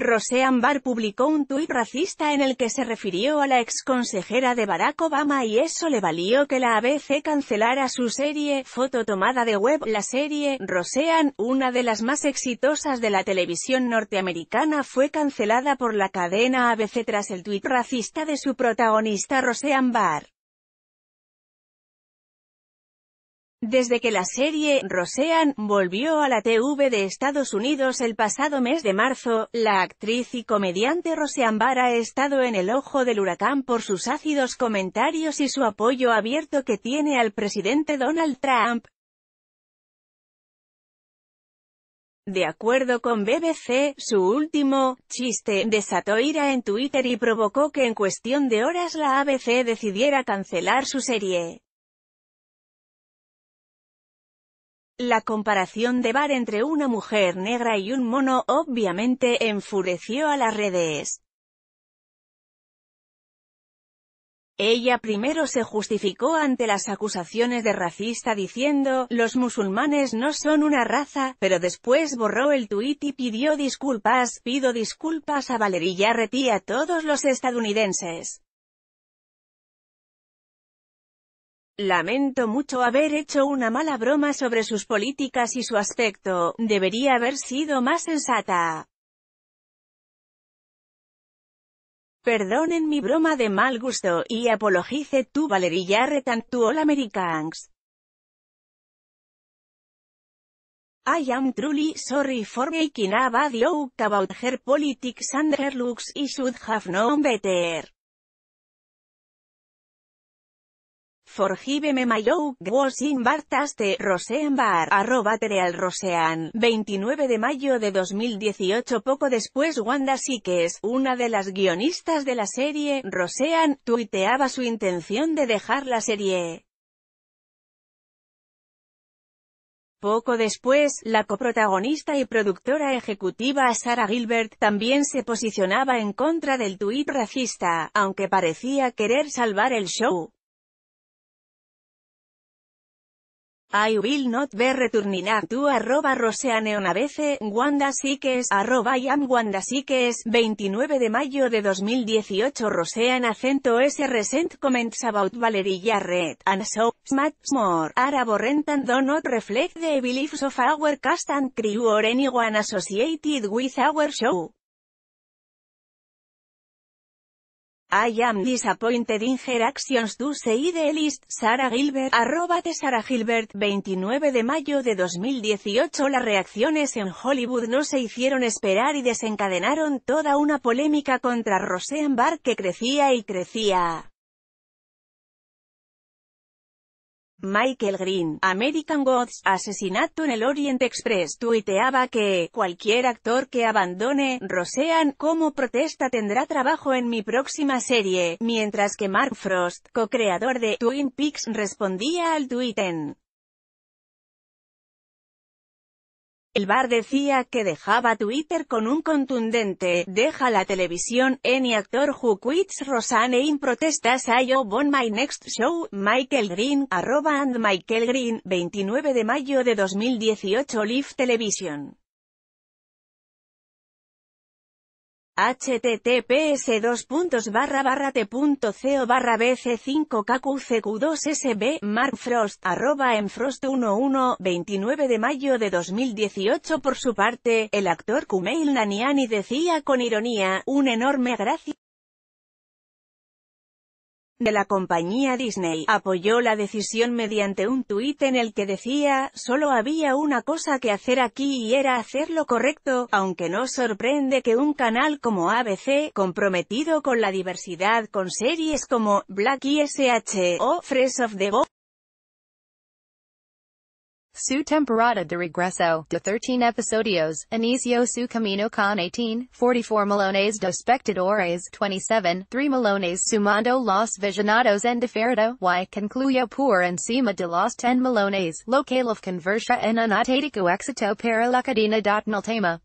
Roseanne Barr publicó un tuit racista en el que se refirió a la ex consejera de Barack Obama y eso le valió que la ABC cancelara su serie, foto tomada de web, la serie, Roseanne, una de las más exitosas de la televisión norteamericana fue cancelada por la cadena ABC tras el tuit racista de su protagonista Roseanne Barr. Desde que la serie Roseanne volvió a la TV de Estados Unidos el pasado mes de marzo, la actriz y comediante Roseanne Barr ha estado en el ojo del huracán por sus ácidos comentarios y su apoyo abierto que tiene al presidente Donald Trump. De acuerdo con BBC, su último chiste desató ira en Twitter y provocó que en cuestión de horas la ABC decidiera cancelar su serie. La comparación de Bar entre una mujer negra y un mono, obviamente, enfureció a las redes. Ella primero se justificó ante las acusaciones de racista diciendo, los musulmanes no son una raza, pero después borró el tuit y pidió disculpas, pido disculpas a Valeria Reti a todos los estadounidenses. Lamento mucho haber hecho una mala broma sobre sus políticas y su aspecto, debería haber sido más sensata. Perdonen mi broma de mal gusto, y apologice tu valerilla retant tu all Americans. I am truly sorry for making a bad joke about her politics and her looks, and should have known better. Forgive me my love, was in Bartaste Rosean Bar, arroba Tereal 29 de mayo de 2018 Poco después Wanda Sikes, una de las guionistas de la serie, Rosean, tuiteaba su intención de dejar la serie. Poco después, la coprotagonista y productora ejecutiva Sarah Gilbert también se posicionaba en contra del tuit racista, aunque parecía querer salvar el show. I will not be returning to arroba roseaneonabece, Wanda Sikes, arroba I am Wanda 29 de mayo de 2018 Rosean acento S recent comments about Valeria Red, and so, much more, Arabo and not reflect the beliefs of our cast and crew or anyone associated with our show. I am disappointed in her actions to say the least, Sarah Gilbert, de Sarah Gilbert, 29 de mayo de 2018 Las reacciones en Hollywood no se hicieron esperar y desencadenaron toda una polémica contra Roseanne Barr que crecía y crecía. Michael Green, American Gods, Asesinato en el Orient Express, tuiteaba que, cualquier actor que abandone, Roseanne, como protesta tendrá trabajo en mi próxima serie, mientras que Mark Frost, co-creador de Twin Peaks, respondía al tuit en El bar decía que dejaba Twitter con un contundente, deja la televisión, any actor who quits Rosanne in protestas I on my next show, Michael Green, arroba and Michael Green, 29 de mayo de 2018 Live Television. https 2 barra t.co barra bc5kqcq2sb markfrost arroba frost 11 29 de mayo de 2018 por su parte el actor Kumail Naniani decía con ironía un enorme gracias de la compañía Disney, apoyó la decisión mediante un tuit en el que decía, solo había una cosa que hacer aquí y era hacer lo correcto, aunque no sorprende que un canal como ABC, comprometido con la diversidad con series como Black y o Fresh of the Box, Su temporada de regreso, de 13 episodios, inicio su camino con 18, 44 Malones de espectadores, 27, 3 Malones sumando los visionados en diferido, y concluyo por encima de los 10 Malones, lo que conversa en un auténtico éxito para la cadena dot tema.